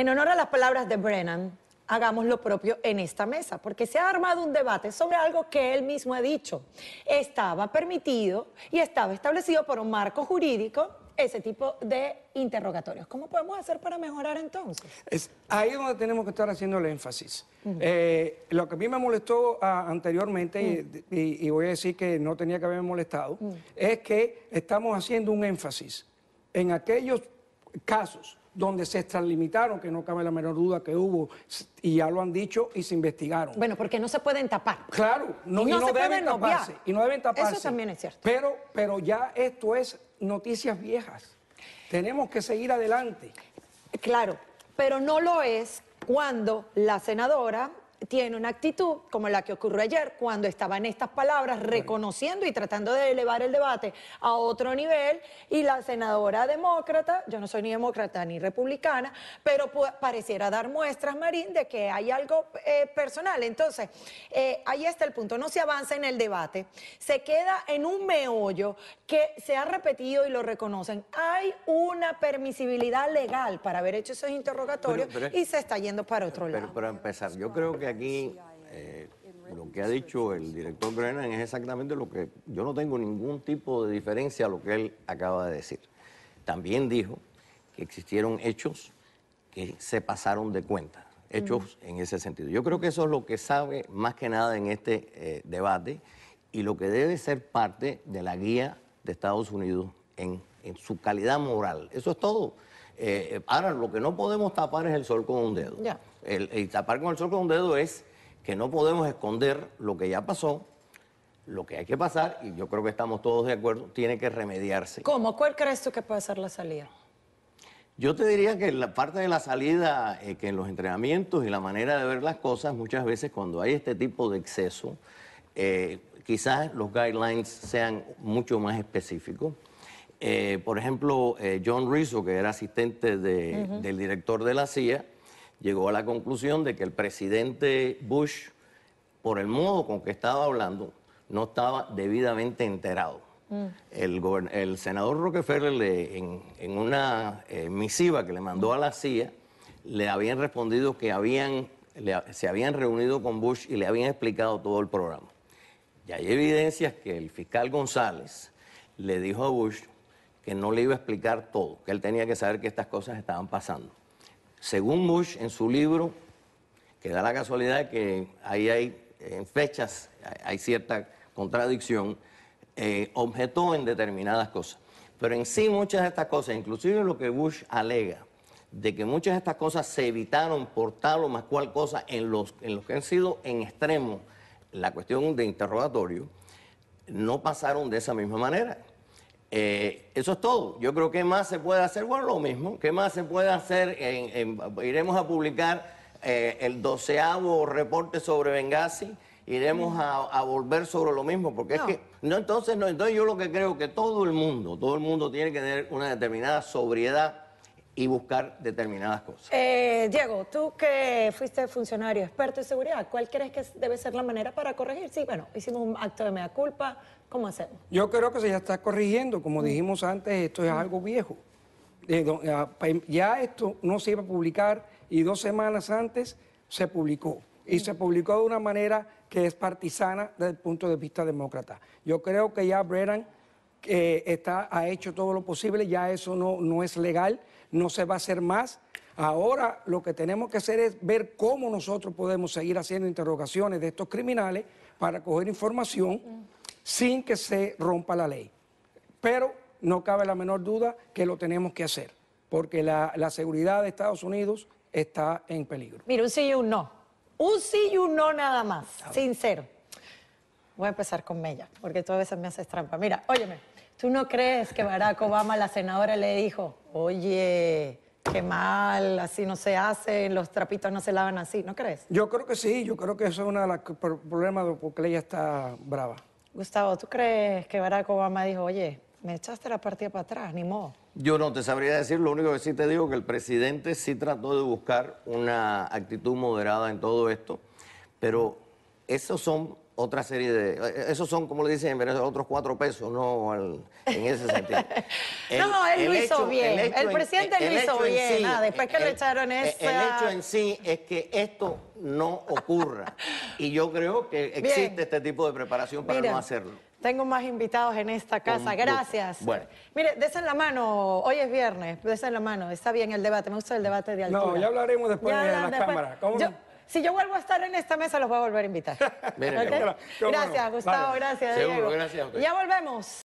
En honor a las palabras de Brennan, hagamos lo propio en esta mesa, porque se ha armado un debate sobre algo que él mismo ha dicho. Estaba permitido y estaba establecido por un marco jurídico ese tipo de interrogatorios. ¿Cómo podemos hacer para mejorar entonces? Es ahí donde tenemos que estar haciendo el énfasis. Eh, lo que a mí me molestó ah, anteriormente, y, voy a decir que no tenía que haberme molestado, es que estamos haciendo un énfasis en aquellos casos donde se extralimitaron, que no cabe la menor duda que hubo, y ya lo han dicho y se investigaron. Bueno, porque no se pueden tapar. Claro, no, y no, se deben taparse. Y no deben taparse. Eso también es cierto. Pero, pero ya esto es noticias viejas. Tenemos que seguir adelante. Claro, pero no lo es cuando la senadora tiene una actitud como la que ocurrió ayer, cuando estaban estas palabras reconociendo y tratando de elevar el debate a otro nivel, y la senadora demócrata, yo no soy ni demócrata ni republicana, pero pareciera dar muestras, Marín, de que hay algo eh, personal. Entonces, eh, ahí está el punto, no se avanza en el debate, se queda en un meollo que se ha repetido y lo reconocen. Hay una permisibilidad legal para haber hecho esos interrogatorios y se está yendo para otro lado. Pero para empezar, yo creo que aquí, eh, lo que ha dicho el director Brennan es exactamente lo que yo no tengo ningún tipo de diferencia a lo que él acaba de decir. También dijo que existieron hechos que se pasaron de cuenta, hechos en ese sentido. Yo creo que eso es lo que sabe más que nada en este eh, debate y lo que debe ser parte de la guía de Estados Unidos en, su calidad moral. Eso es todo. Eh, ahora, lo que no podemos tapar es el sol con un dedo el, tapar con el sol con un dedo es que no podemos esconder lo que ya pasó, lo que hay que pasar, y yo creo que estamos todos de acuerdo, tiene que remediarse. ¿Cómo? ¿Cuál crees tú que puede ser la salida? Yo te diría que la parte de la salida, eh, que en los entrenamientos y la manera de ver las cosas, muchas veces cuando hay este tipo de exceso, eh, quizás los guidelines sean mucho más específicos. Eh, por ejemplo, John Rizzo, que era asistente del director de la CIA, llegó a la conclusión de que el presidente Bush, por el modo con que estaba hablando, no estaba debidamente enterado. Mm. El, senador Rockefeller, en, una eh, misiva que le mandó a la CIA, le habían respondido que se habían reunido con Bush y le habían explicado todo el programa. Y hay evidencias que el fiscal González le dijo a Bush que no le iba a explicar todo, que él tenía que saber que estas cosas estaban pasando. Según Bush, en su libro, que da la casualidad que ahí hay, en fechas, hay cierta contradicción, eh, objetó en determinadas cosas. Pero en sí muchas de estas cosas, inclusive lo que Bush alega, de que muchas de estas cosas se evitaron por tal o más cual cosa en los, en los que han sido en extremo la cuestión de interrogatorio, no pasaron de esa misma manera. Eh, eso es todo. Yo creo que más se puede hacer, bueno, lo mismo. ¿Qué más se puede hacer? iremos a publicar eh, el doceavo reporte sobre Benghazi. Iremos mm. a, volver sobre lo mismo, porque es que no entonces no entonces yo lo que creo que todo el mundo, todo el mundo tiene que tener una determinada sobriedad y buscar determinadas cosas. Eh, Diego, tú que fuiste funcionario experto en seguridad, ¿cuál crees que debe ser la manera para corregir? Sí, bueno, hicimos un acto de mea culpa, ¿cómo hacemos? Yo creo que se ya está corrigiendo, como mm. dijimos antes, esto es mm. algo viejo. Eh, ya esto no se iba a publicar y dos semanas antes se publicó. Y se mm. publicó de una manera que es partisana desde el punto de vista demócrata. Yo creo que ya Brennan ha hecho todo lo posible, ya eso no, es legal, no se va a hacer más. Ahora lo que tenemos que hacer es ver cómo nosotros podemos seguir haciendo interrogaciones de estos criminales para coger información sin que se rompa la ley. Pero no cabe la menor duda que lo tenemos que hacer, porque la, la seguridad de Estados Unidos está en peligro. Mira, un sí y un no. Un sí y un no nada más, sincero. Voy a empezar con Mella, porque tú a veces me haces trampa. Mira, óyeme, ¿tú no crees que Barack Obama, la senadora, le dijo, oye, qué mal, así no se hace, los trapitos no se lavan así, ¿no crees? Yo creo que sí, yo creo que eso es uno de los problemas porque ella está brava. Gustavo, ¿tú crees que Barack Obama dijo, oye, me echaste la partida para atrás, ni modo? Yo no te sabría decir, lo único que sí te digo que el presidente sí trató de buscar una actitud moderada en todo esto, pero esos son otra serie de... Eh, eh, esos son, como le dicen en Venezuela, otros cuatro pesos, no en ese sentido. no, él lo hizo bien. El, presidente lo hizo bien. Ah, después que eh, le echaron eso. El hecho en sí es que esto no ocurra. y yo creo que existe este tipo de preparación para no hacerlo. Tengo más invitados en esta casa. Gracias. Bueno. Mire, desen la mano. Hoy es viernes. Desen la mano. Está bien el debate. Me gusta el debate de altura. No, ya hablaremos después de la, ¿Cómo? si yo vuelvo a estar en esta mesa, los voy a volver a invitar. Gracias, Gustavo. Gracias, Diego. Ya volvemos.